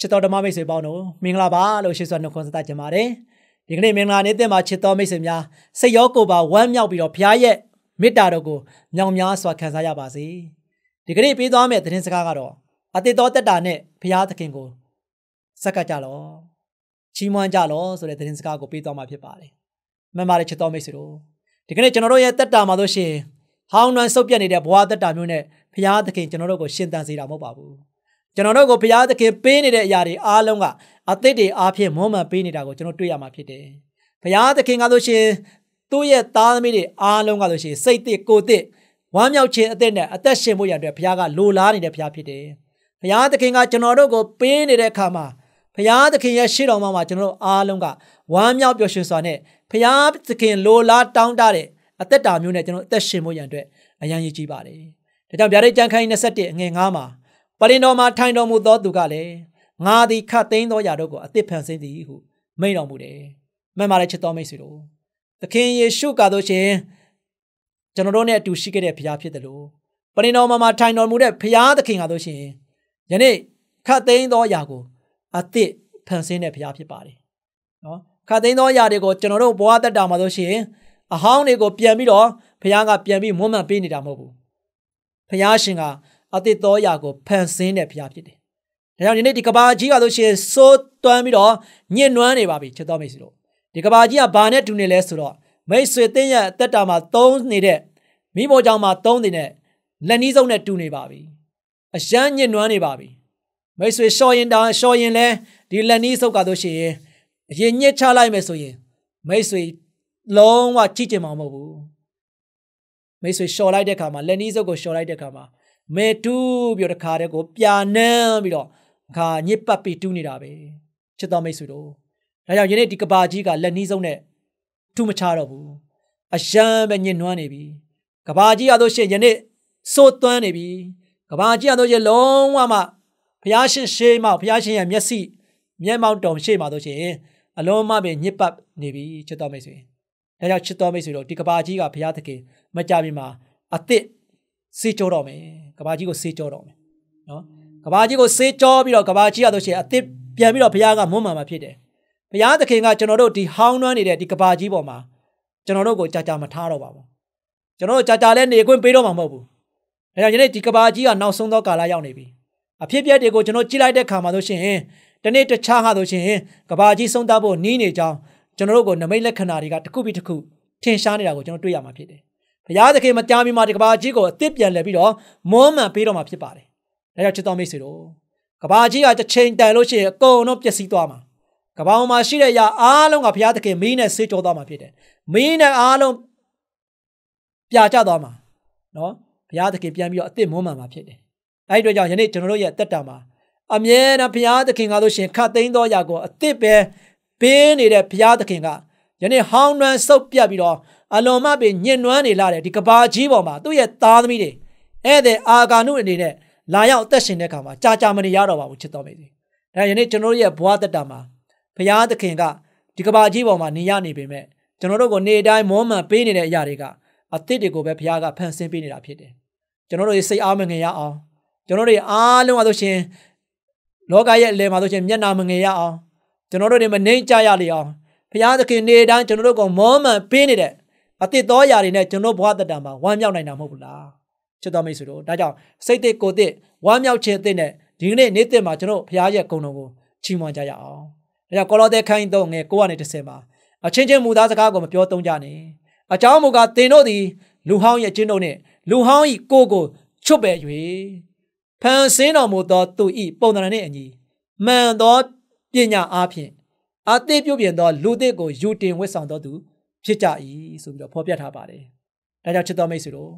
ချစ်တော်ဓမ္မမိတ်ဆွေပေါင်းတို့မင်္ဂလာပါလို့ရှိစွာနှုတ်ခွန်းဆက်တာကျင်ပါတယ်ဒီကနေ့မင်္ဂလာနေ့တင်မှာချစ်တော်မိတ်ဆွေများစိတ်ရောကိုယ်ပါဝမ်းမြောက်ပြီးတော့ဘုရားရဲ့မေတ္တာတော်ကိုမြောင်များစွာ ခံစားရပါစေဒီကနေ့ပေးသွားမယ့်သတင်းစကားကတော့အတိတော်တက်တာနဲ့ဘုရားသခင်ကိုစက္ကကြလောချီးမွမ်းကြလောဆိုတဲ့သတင်းစကားကိုပေးသွားမှာဖြစ်ပါတယ်မှန်ပါတယ်ချစ်တော်မိတ်ဆွေတို့ဒီကနေ့ကျွန်တော်တို့ရဲ့တက်တာမှာဆိုရှင်ဟောင်းနှံဆုပ်ပြတ်နေတဲ့ဘဝတက်တာမျိုးနဲ့ဘုရားသခင်ကျွန်တော်တို့ကိုရှင်သန်စေတာမဟုတ်ပါဘူးကျွန်တော်တို့ကိုဘုရားသခင်ပေးနေတဲ့အရာတွေအားလုံးကအသစ်တွေအားဖြင့်မွမ်းမံပေးနေတာကိုကျွန်တော်တွေ့ရမှာဖြစ်တယ်။ဘုရားသခင်ကလို့ရှင်သူ့ရဲ့သားသမီးတွေအားလုံးကလို့ရှင်စိတ်သစ်ကိုယ်သစ်ဝမ်းမြောက်ခြင်းအသစ်နဲ့အသက်ရှင်ဖို့ရတဲ့ဘုရားကလိုလားနေတဲ့ဘုရားဖြစ်တယ်။ဘုရားသခင်ကကျွန်တော်တို့ကိုပေးနေတဲ့အခါမှာဘုရားသခင်ရဲ့ရှေ့တော်မှာမှာကျွန်တော်တို့အားလုံးကဝမ်းမြောက်ပျော်ရွှင်စွာနဲ့ဘုရားသခင်လိုလားတောင်းတတဲ့အသက်တာမျိုးနဲ့ကျွန်တော်အသက်ရှင်ဖို့ရတဲ့အရန်ရည်ကြီးပါတယ်။ဒါကြောင့်ဗျာဒိတ်ကြံခိုင်း27အငယ်9မှာပရင်တော်မှာထိုင်တော်မူသောသူကလည်းငါသည်ခတ်သိမ်းသောယာတို့ကို အသစ်ဖန်ဆင်းသည်ဟုမိန့်တော်မူတယ်။မှန်ပါတယ်ချစ်တော်မိတ်ဆွေတို့။သခင်ယေရှုကတို့ရှင်ကျွန်တော်တို့နဲ့အတူရှိခဲ့တဲ့ဘုရားဖြစ်တယ်လို့ပရင်တော်မှာထိုင်တော်မူတဲ့ဘုရားသခင်ကတို့ရှင်ယနေ့ခတ်သိမ်းသောယာကို အသစ်ဖန်ဆင်းတဲ့ဘုရားဖြစ်ပါတယ်။နော်ခတ်သိမ်းသောယာတွေကိုကျွန်တော်တို့ဘဝတတ်တာမှာဆိုရှင်အဟောင်းတွေကို ပြန်ပြီးတော့ဘုရားကပြန်ပြီးမွမ်းမံပေးနေတာမဟုတ်ဘူး။ဘုရားရှင်ကအသစ်သောအရာကိုဖန်ဆင်းတဲ့ဘုရားဖြစ်တယ်။ဒါကြောင့်ဒီနေ့ဒီကဘာကြီးကဆိုရှင်စိုးတွမ်းပြီးတော့ညှဉ်းနွမ်းနေပါပြီချစ်တော်မိတ်ဆွေတို့။ဒီကဘာကြီးကဘာနဲ့တူနေလဲဆိုတော့မိတ်ဆွေတင်းရဲ့အသက်တာမှာသုံးနေတဲ့မိဘကြောင့်မှာသုံးနေတဲ့လက်နီးဆုံးနဲ့တူနေပါပြီ။အရန်ညှဉ်းနွမ်းနေပါပြီ။မိတ်ဆွေရှော်ရင်တာရှော်ရင်လဲဒီလက်နီးဆုပ်ကဆိုရှင်အရင်ညှစ်ချလိုက်မယ်ဆိုရင်မိတ်ဆွေလုံးဝကြည့်ကြင်မှာမဟုတ်ဘူး။မိတ်ဆွေလျှော်လိုက်တဲ့ခါမှာလက်နီးစုပ်ကိုလျှော်လိုက်တဲ့ခါမှာမဲတူးပြီးတော့တခါတည်းကို ပြာနန်းပြီးတော့ခါညစ်ပတ်ပြီးတူးနေတာပဲချစ်တော်မိတ်ဆွေတို့ဒါကြောင့်ယနေ့ဒီကဘာကြီးကလက်နှီးဆုံးနဲ့ထူမချတော့ဘူးအရှမ်းပဲညှဉ်းနှွမ်းနေပြီကဘာကြီးရတော့ရှင်ယနေ့စိုးသွမ်းနေပြီကဘာကြီးရတော့ရှင် လုံးဝမှဘုရားရှင်ရှေးမှာဘုရားရှင်ရဲ့မျက်စိမျက်မှောက်တုံရှေ့မှာတော့ရှင် အလုံးမပဲညစ်ပတ်နေပြီချစ်တော်မိတ်ဆွေဒါကြောင့်ချစ်တော်မိတ်ဆွေတို့ဒီကဘာကြီးကဘုရားသခင်မကြပြီမှာအသစ်စေးကြောတော့မယ်ကဘာကြီးကိုစေးကြောတော့မယ်နော်ကဘာကြီးကိုစေးကြောပြီးတော့ကဘာကြီးရတော့ရှင်အသစ်ပြန်ပြီးတော့ဘုရားကမွတ်မှန်မှာဖြစ်တယ်ဘုရားသခင်ကကျွန်တော်တို့ဒီဟောင်းနှွမ်းနေတဲ့ဒီကဘာကြီးပေါ်မှာကျွန်တော်တို့ကိုကြာကြာမထားတော့ပါဘူးကျွန်တော်တို့ကြာကြာလဲနေခွင့်ပေးတော့မှာမဟုတ်ဘူးအဲကြောင့်ယနေ့ဒီကဘာကြီးကနောက်ဆုံးသောကာလရောက်နေပြီအဖြစ်ပြက်တွေကိုကျွန်တော်ကြည့်လိုက်တဲ့ခါမှာဆိုရှင်တနေ့တခြားဟာဆိုရှင်ကဘာကြီးဆုံးသတ်ဖို့နီးနေကြောင်းကျွန်တော်တို့ကိုနမိတ်လက္ခဏာတွေကတစ်ခုပြီးတစ်ခုထင်ရှားနေတာကိုကျွန်တော်တွေ့ရမှာဖြစ်တယ်ဘုရားသခင်မကြားမီမှာဒီကဘာကြီးကိုအသစ်ပြန်လှည့်ပြီးတော့မွမ်းမံပေးတော်မှာဖြစ်ပါတယ်။ဒါကြောင့်ချစ်တော်မိတ်ဆွေတို့ကဘာကြီးကတစ်ချိန်တန်လို့ရှိရင်အကုန်လုံးပျက်စီးသွားမှာ။ကဘာမှာရှိတဲ့အရာအားလုံးကဘုရားသခင်မင်းနဲ့ဆေးကြောသွားမှာဖြစ်တယ်။မင်းနဲ့အားလုံးပြာကျသွားမှာ။နော်ဘုရားသခင်ပြန်ပြီးတော့အသစ်မွမ်းမံမှာဖြစ်တယ်။အဲဒီတော့ကြောင့်ယနေ့ကျွန်တော်တို့ရဲ့တက်တာမှာအမြဲတမ်းဘုရားသခင်ကလို့ရှိရင်ခတ်သိမ်းသောအရာကိုအသစ်ပဲပေးနေတဲ့ဘုရားသခင်ကယနေ့ဟောင်းနှံဆုပ်ပြတ်ပြီးတော့အလွန်မှပင်ညှဉ်းနှွမ်းနေလာတဲ့ဒီကဘာကြီးပေါ်မှာသူ့ရဲ့သားသမီးတွေဧည့်သည်အာဂါနုအနေနဲ့လာရောက်အသက်ရှင်တဲ့အခါမှာကြာကြာမနေရတော့ပါဘူးချစ်တော်မိတ်ဆွေ။ဒါယနေ့ကျွန်တော်တို့ရဲ့ဘဝတက်တာမှာဘုရားသခင်ကဒီကဘာကြီးပေါ်မှာနေရနေပေမဲ့ကျွန်တော်တို့ကိုနေတိုင်းမောမှန်ပေးနေတဲ့အရာတွေကအသစ်တွေကိုပဲဘုရားကဖန်ဆင်းပေးနေတာဖြစ်တယ်။ကျွန်တော်တို့ရဲ့စိတ်အားမငယ်ရအောင်ကျွန်တော်တို့ရဲ့အားလုံးအသို့ရှင်လောကရဲ့အလယ်မှာဆိုရှင်မျက်နာမငယ်ရအောင်ကျွန်တော်တို့တွေမနှိမ့်ကြရလေအောင်ဘုရားသခင်နေတိုင်းကျွန်တော်တို့ကိုမောမှန်ပေးနေတဲ့အတိတ်သောယာတွေနဲ့ကျွန်တော်ဘဝတတံမှာဝမ်းမြောက်နိုင်တာမဟုတ်ဘူးလားချစ်တော်မိတ်ဆွေတို့ဒါကြောင့်စိတ်တကိုယ်တဝမ်းမြောက်ခြင်းအတိတ်နဲ့ဒီကနေ့နေ့တည်မှာကျွန်တော်ဘုရားရဲ့ဂုဏ်တော်ကိုချီးမွမ်းကြရအောင်ဒါကြောင့်ကောလောသဲခိုင်းတော့ငယ်9ကနေ10မှာအချင်းချင်းမူသားစကားကိုမပြောသုံးကြနဲ့အကြောင်းမူကားသင်တို့သည်လူဟောင်းရဲ့ကျင့်တို့နှင့်လူဟောင်း၏ကိုယ်ကိုချွတ်ပယ်၍ဖန်ဆင်းတော်မူသောသူ၏ပုံသဏ္ဍာန်နှင့်အညီမှန်သောပညာအားဖြင့်အသေးပြုပြင်သောလူသစ်ကိုယူတင်ဝတ်ဆောင်တော်သူဖြစ်ကြ၏ဆိုပြီးတော့ဖော်ပြထားပါတယ်။ဒါကြောင့်ချစ်တော်မိတ်ဆွေတို့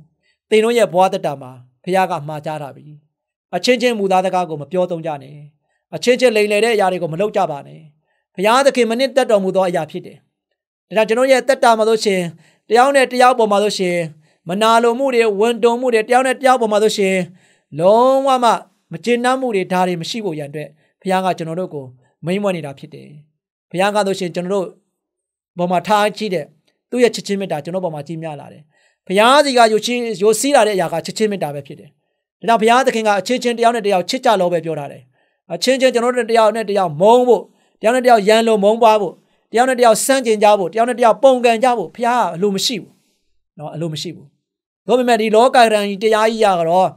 သင်တို့ရဲ့ဘဝတတမှာဖခင်ကမှာကြားတာပြီ။အချင်းချင်းမူသားစကားကိုမပြောသုံးကြနဲ့။အချင်းချင်းလိမ်လည်တဲ့အရာတွေကိုမလုပ်ကြပါနဲ့။ဖခင်သခင်မနစ်သက်တော်မူသောအရာဖြစ်တယ်။ဒါကြောင့်ကျွန်တော်ရဲ့တက်တာ မှာဆိုရှင်တယောက်နဲ့တယောက်ပေါ်မှာဆိုရှင်မနာလိုမှုတွေဝန်တုံမှုတွေတယောက်နဲ့တယောက်ပေါ်မှာဆိုရှင်လုံးဝမှမကျေနပ်မှုတွေဒါတွေမရှိဖို့ရန်အတွက်ဘုရားကကျွန်တော်တို့ကိုမိန့်မွနေတာဖြစ်တယ်။ဘုရားကဆိုရှင်ကျွန်တော်တို့ပေါ်မှာထားကြည့်တဲ့သူ့ရဲ့ချစ်ချင်းမေတ္တာကျွန်တော်ပေါ်မှာကြီးမြလာတယ်။ဘုရားစီကယိုချင်းယိုစီးလာတဲ့အရာကချစ်ချင်းမေတ္တာပဲဖြစ်တယ်။ဒါကြောင့်ဘုရားသခင်ကအချင်းချင်းတယောက်နဲ့တယောက်ချစ်ကြလို့ပဲပြောထားတယ်။အချင်းချင်းကျွန်တော်တို့တယောက်နဲ့တယောက်မုန်းဖို့တယောက်နဲ့တယောက်ရန်လိုမုန်းပွားဖို့တယောက်နဲ့တယောက်စန့်ကျင်ကြဖို့တယောက်နဲ့တယောက်ပုံကန်ကြဖို့ဘုရားကအလိုမရှိဘူး။နော်အလိုမရှိဘူး။ဒါပေမဲ့ဒီလောကရန်ကြီးတရားကြီးရတော့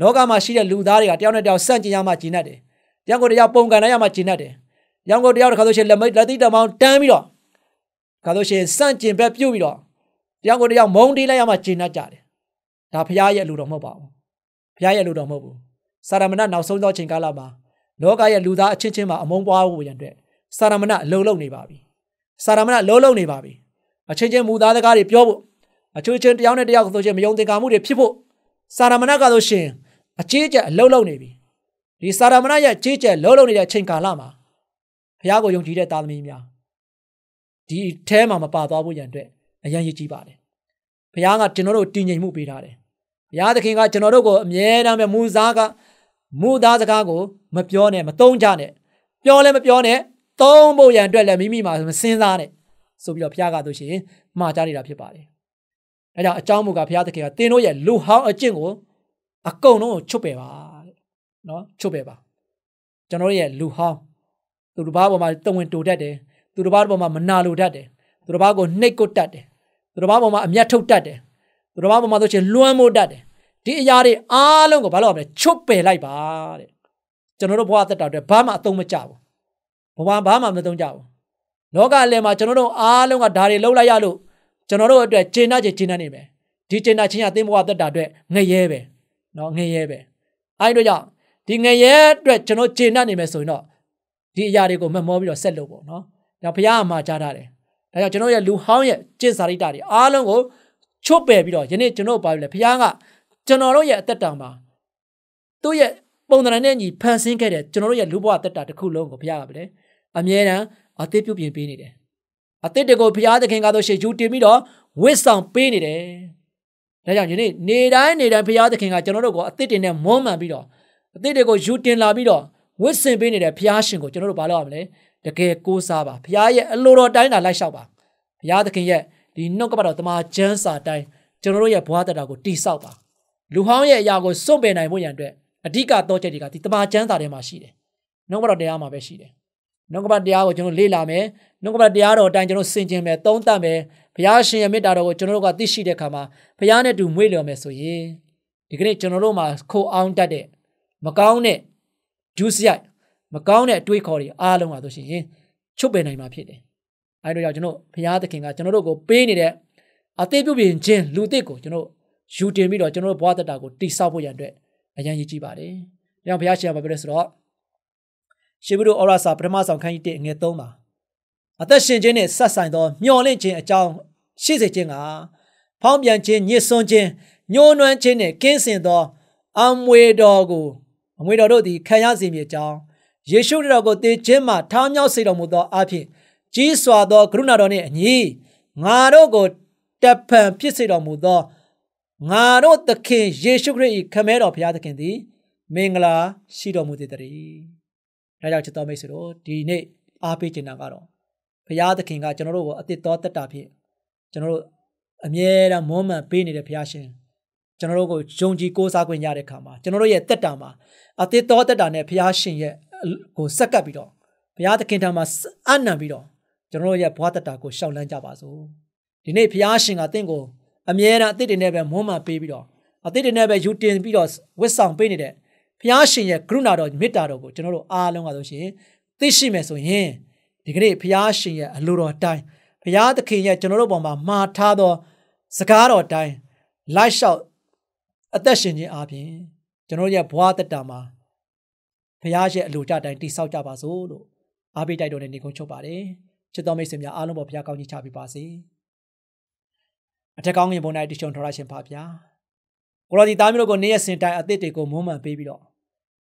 လောကမှာရှိတဲ့လူသားတွေကတယောက်နဲ့တယောက်စန့်ကျင်ရမှကျင်တတ်တယ်။တယောက်ကိုတယောက်ပုံကန်နိုင်ရမှကျင်တတ်တယ်။တယောက်ကိုတယောက်တစ်ခါဆိုရှင်လက်မိတ်လက်သီးတမောင်းတန်းပြီးတော့ဒါဆိုရှင်စန့်ကျင်ဘက်ပြုတ်ပြီးတော့တယောက်ကိုတယောက်မုံတီးလိုက်ရမှဂျင်းတ်ကြတယ်ဒါဖရားရဲ့အလိုတော်မဟုတ်ပါဘူးဖရားရဲ့အလိုတော်မဟုတ်ဘူးစာရမဏနောက်ဆုံးသောချိန်ကာလမှာလောကရဲ့လူသားအချင်းချင်းမှာအမုန်းပွားဖို့ရန်အတွက်စာရမဏလုံလုံနေပါပြီစာရမဏလုံလုံနေပါပြီအချင်းချင်းမူသားစကားတွေပြောဖို့အချို့ချင်းတယောက်နဲ့တယောက်ဆိုရှင်မယုံသင်္ကာမှုတွေဖြစ်ဖို့စာရမဏကဆိုရှင်အကြီးကျယ်အလုံလုံနေပြီဒီစာရမဏရဲ့အကြီးကျယ်လုံလုံနေတဲ့ချိန်ကာလမှာဖရားကိုယုံကြည်တဲ့သားသမီးများဒီထဲမှာမပါသွားဖို့ရန်အတွက်အရန်ရည်ကြီးပါတယ်ဘုရားကကျွန်တော်တို့တည်ငြိမ်မှုပေးထားတယ်ဘုရားသခင်ကကျွန်တော်တို့ကိုအမြဲတမ်းပဲမူစားကမူသားစကားကိုမပြောနဲ့မသုံးကြနဲ့ပြောလည်းမပြောနဲ့သုံးဖို့ရန်အတွက်လည်းမိမိမှာမစဉ်းစားနဲ့ဆိုပြီးတော့ဘုရားကတို့ရှင်မှားကြနေတာ ဖြစ်ပါတယ်ဒါကြောင့်အကြောင်းမူကဘုရားသခင်ကသင်တို့ရဲ့လူဟောင်းအကျင့်ကိုအကုန်လုံးကိုချွတ်ပယ်ပါတဲ့နော်ချွတ်ပယ်ပါကျွန်တော်ရဲ့လူဟောင်းသူတစ်ပါးပေါ်မှာတဝင်တူတတ်တယ်သူတစ်ပါးပေါ်မှာမနာလိုတတ်တယ်သူတစ်ပါးကိုနှိပ်ကွတ်တတ်တယ်သူတစ်ပါးပေါ်မှာအမျက်ထုတ်တတ်တယ်သူတစ်ပါးပေါ်မှာဆိုရှင်လွှမ်းမိုးတတ်တယ်ဒီအရာတွေအားလုံးကိုဘာလို့ရမလဲချွတ်ပယ်လိုက်ပါတဲ့ကျွန်တော်တို့ဘဝသက်တာအတွက်ဘာမှအသုံးမကျဘူးဘဝဘာမှမသုံးကြဘူးလောကလယ်မှာကျွန်တော်တို့အားလုံးကဒါတွေလှုပ်လိုက်ရလို့ကျွန်တော်တို့အတွက်ဂျင်းနာချင်းဂျင်းနာနေပဲဒီဂျင်းနာချင်းကသင်ဘဝသက်တာအတွက်ငရဲပဲเนาะငရဲပဲအဲ့တို့ကြောင့်ဒီငရဲအတွက်ကျွန်တော်ဂျင်းနာနေမယ်ဆိုရင်တော့ဒီအရာတွေကိုမမောပြီးတော့ဆက်လုပ်ပေါ့เนาะဒါဘုရားအမှားကြားထားတယ်ဒါကြောင့်ကျွန်တော်ရဲ့လူဟောင်းရဲ့ကျင့်စာရိတ္တတွေအားလုံးကိုချွတ်ပယ်ပြီးတော့ယနေ့ကျွန်တော်ပါပြီလေဘုရားကကျွန်တော်တို့ရဲ့အသက်တာမှာသူ့ရဲ့ပုံသဏ္ဍာန်နဲ့ညီဖန်ဆင်းခဲ့တဲ့ကျွန်တော်တို့ရဲ့လူဘဝအသက်တာတစ်ခုလုံးကိုဘုရားကပဲအမြဲတမ်းအသစ်ပြုပြင်ပေးနေတယ်အသစ်တကိုဘုရားသခင်ကတို့ရှေ့ယူတင်ပြီးတော့ဝစ်ဆောင်ပေးနေတယ်ဒါကြောင့်ယနေ့နေတိုင်းနေတိုင်းဘုရားသခင်ကကျွန်တော်တို့ကိုအသစ်တင်နဲ့မွမ်းမံပြီးတော့အသစ်တွေကိုယူတင်လာပြီးတော့ဝစ်ဆင်ပေးနေတဲ့ဘုရားရှင်ကိုကျွန်တော်တို့ဘာလုပ်ရမလဲတကယ်ကိုးစားပါဘုရားရဲ့အလိုတော်တိုင်းသာလိုက်လျှောက်ပါဘုရားသခင်ရဲ့ဒီနှုတ်ကပတော်တမန်ကျမ်းစာတိုင်းကျွန်တော်တို့ရဲ့ဘဝတတာကိုတိဆောက်ပါလူဟောင်းရဲ့အရာကိုစွန့်ပယ်နိုင်ဖို့ရန်အတွက်အဓိကတော့ချက်တွေကဒီတမန်ကျမ်းစာထဲမှာရှိတယ်နှုတ်ကပတော်တရားမှာပဲရှိတယ်နှုတ်ကပတရားကိုကျွန်တော်လေ့လာမယ်နှုတ်ကပတရားတော်အတိုင်းကျွန်တော်ဆင်ခြင်မယ်သုံးသပ်မယ်ဘုရားရှင်ရဲ့မေတ္တာတော်ကိုကျွန်တော်တို့ကသိရှိတဲ့အခါမှာဘုရားနဲ့တူမွေ့လျော်မယ်ဆိုရင်ဒီကနေ့ကျွန်တော်တို့မှာခိုအောင်တတ်တဲ့မကောင်းတဲ့ juice ရိုက်မကောင်းတဲ့အတွေးခေါ်တွေအားလုံးပါဆိုရှင်ချွတ်ပယ်နိုင်မှာဖြစ်တယ်။အဲဒီတော့ကျွန်တော်ဘုရားသခင်ကကျွန်တော်တို့ကိုပေးနေတဲ့အသေးပြုပြင်ခြင်းလူသစ်ကိုကျွန်တော်ယူတင်ပြီးတော့ကျွန်တော်တို့ဘဝတတာကိုတိဆောက်ဖို့ရန်အတွက်အရန်ရည်ကြည်ပါတယ်။ဒါကြောင့်ဘုရားရှင်ကပြောတယ်ဆိုတော့ရှင်ဘုရုအော်ရာစာပထမဆောင်ခန်းကြီး1ငွေ3ပါအသက်ရှင်ခြင်းနဲ့ဆက်ဆိုင်သောမျော်လင့်ခြင်းအကြောင်းရှိစေခြင်းကဖောင်းပြန်ခြင်းညစ်ဆွန်းခြင်းညှိုးနွမ်းခြင်းနဲ့ကင်းစင်သောအမွေတော်ကိုအမွေတော်တို့သည်ခံရစေမည်အကြောင်းယေရှုတော်ကိုသေခြင်းမှာထောင်းမြောက်စေတော်မူသောအဖြစ်ကြီးစွာသောကရုဏာတော်နှင့်အညီငါတို့ကိုတပ်ဖန်ဖြစ်စေတော်မူသောငါတို့သခင်ယေရှုခရစ်၏ခမဲတော်ဘုရားသခင်သည် မင်္ဂလာရှိတော်မူသည်တည်းဒါကြောင့်ချစ်တော်မိတ်ဆွေတို့ဒီနေ့အားပေးခြင်းတာကတော့ဘုရားသခင်ကကျွန်တော်တို့ကိုအသစ်တော်တက်တာဖြစ်ကျွန်တော်တို့အမြဲတမ်းမွမ်းမံပေးနေတဲ့ဘုရားရှင်ကျွန်တော်တို့ကိုယုံကြည်ကိုးစားခွင့်ရတဲ့အခါမှာကျွန်တော်တို့ရဲ့တက်တာမှာအသစ်တော်တက်တာနဲ့ဘုရားရှင်ရဲ့ကိုစက်ကပ်ပြီးတော့ဘုရားသခင်ထံမှာအံ့နံပြီးတော့ကျွန်တော်ရဲ့ဘဝတတာကိုရှောင်လန်းကြပါစို့ဒီနေ့ဘုရားရှင်ကတင့်ကိုအမြဲတမ်းအသစ်တွေနဲ့ပဲမွမ်းမပေးပြီးတော့အသစ်တွေနဲ့ပဲယူတင်ပြီးတော့ဝတ်ဆောင်ပေးနေတဲ့ဘုရားရှင်ရဲ့ကရုဏာတော်မေတ္တာတော်ကိုကျွန်တော်တို့အားလုံးကဆိုရှင်သိရှိမယ်ဆိုရင်ဒီကနေ့ဘုရားရှင်ရဲ့အလိုတော်အတိုင်းဘုရားသခင်ရဲ့ကျွန်တော်တို့ပေါ်မှာမှားထားသောစကားတော်အတိုင်းလိုက်လျှောက်အသက်ရှင်ခြင်းအပြင်ကျွန်တော်ရဲ့ဘဝတတာမှာဖရားရဲ့အလိုကြတိုင်းတိဆောက်ကြပါစို့လို့အားပေးတိုက်တော်နဲ့နေကုန်းချုပ်ပါတယ်ချစ်တော်မိတ်ဆွေများအားလုံးပေါ်ဖရားကောင်းကြီးချပေးပါစေအထက်ကောင်းငင်ပေါ်၌တရှုံထော်ရရှင်ပါဗျာကိုရောဒီသားမျိုးတို့ကိုနေ့ရက်စင်တိုင်းအသစ်တွေကိုမွမ်းမံပေးပြီးတော့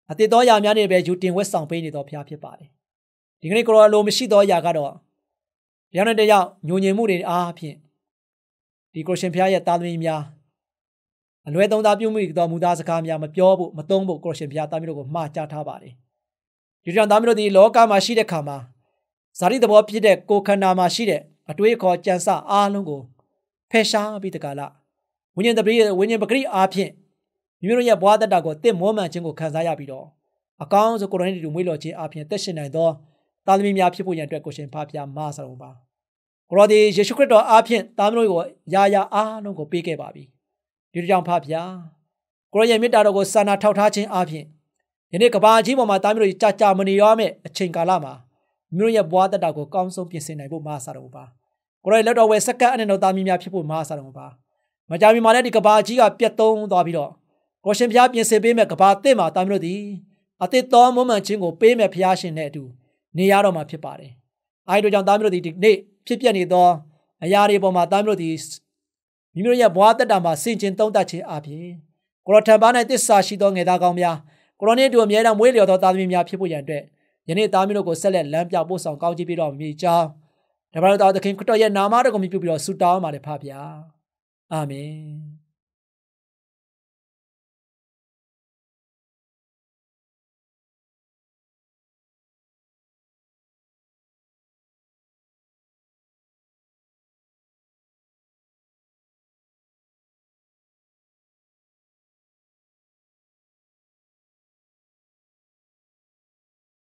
အသစ်တော်ရာများနေပဲယူတင်ဝက်ဆောင်ပေးနေတော်ဖရားဖြစ်ပါတယ်ဒီကနေ့ကိုရောလိုမရှိတော်ရာကတော့တရားနဲ့တရားညုံညင်မှုတွေအားဖြင့်ဒီကိုရှင်ဖရားရဲ့သားသမီးများအလွဲသုံးစားပြုမိတော်မူသားစကားများမပြောဖို့မသုံးဖို့ကိုရရှင်ဘုရားသားမျိုးတို့ကိုမှားကြားထားပါတယ်။ဒီကြောင့်သားမျိုးတို့ဒီလောကမှာရှိတဲ့ခါမှာဇာတိသဘောဖြစ်တဲ့ကိုခန္ဓာမှာရှိတဲ့အတွေးခေါ်ကြံစအားလုံးကိုဖယ်ရှားပြီးတကလာဝိညာဉ်တပရိဝိညာဉ်ပကတိအားဖြင့်မိမိတို့ရဲ့ဘဝတတကိုတင့်မောမှန်ခြင်းကိုခံစားရပြီးတော့အကောင်းဆုံးကိုရိုင်းတူမွေးလော်ခြင်းအားဖြင့်တက်ရှင်နိုင်သောသားသမီးများဖြစ်ဖို့ရန်အတွက်ကိုရှင်ဖဖျားမဆရုံပါကိုရောဒီယေရှုခရစ်တော်အားဖြင့်သားမျိုးတို့ကိုယာယာအားလုံးကိုပေးခဲ့ပါပြီဒီကြောင့်ဖဖျားကိုရောရဲ့မေတ္တာတော်ကိုစာနာထောက်ထားခြင်းအပြင်ယနေ့ကဘာကြီးပေါ်မှာတားမျိုးတွေကြာကြာမနေရမယ့်အချိန်ကာလမှာမျိုးရဲ့ဘဝတတကိုကောင်းဆုံးပြင်ဆင်နိုင်ဖို့မအားစားတော်ပါကိုရောလက်တော်ဝယ်စက္ကန့်အနေနဲ့တားမျိုးများဖြစ်ဖို့မအားစားတော်ပါမကြမီမှာလည်းဒီကဘာကြီးကပြတ်သုံးသွားပြီးတော့ကိုရှင်ဖျားပြင်ဆင်ပေးမဲ့ကဘာအစ်မှာတားမျိုးသည်အသစ်တော်မမှန်ခြင်းကိုပေးမဲ့ဖျားရှင်နဲ့အတူနေရတော့မှာဖြစ်ပါတယ်အဲဒီတို့ကြောင့်တားမျိုးတို့ဒီနေ့ဖြစ်ပျက်နေသောအရာတွေပေါ်မှာတားမျိုးတို့ဒီမိမိတို့ရဲ့ဘဝတက်တာမှာစင်ကျင်သုံးသပ်ခြင်းအပြင်ကိုရောထံပါ၌တစ္ဆာရှိသောငယ်သားကောင်းများကိုရောနှင့်တူအမြဲတမ်းမွေးလျော်သောသားသမီးများဖြစ်ဖို့ရန်အတွက်ယနေ့သားမီးတို့ကိုဆက်လက်လမ်းပြပို့ဆောင်ကောင်းချီးပေးတော်မူကြောင်းဒါပါတော့သခင်ခရစ်တော်ရဲ့နာမတော်ကိုမြှုပ်ပြီးတော့ဆုတောင်းပါတယ်ဖပါဗျာအာမင်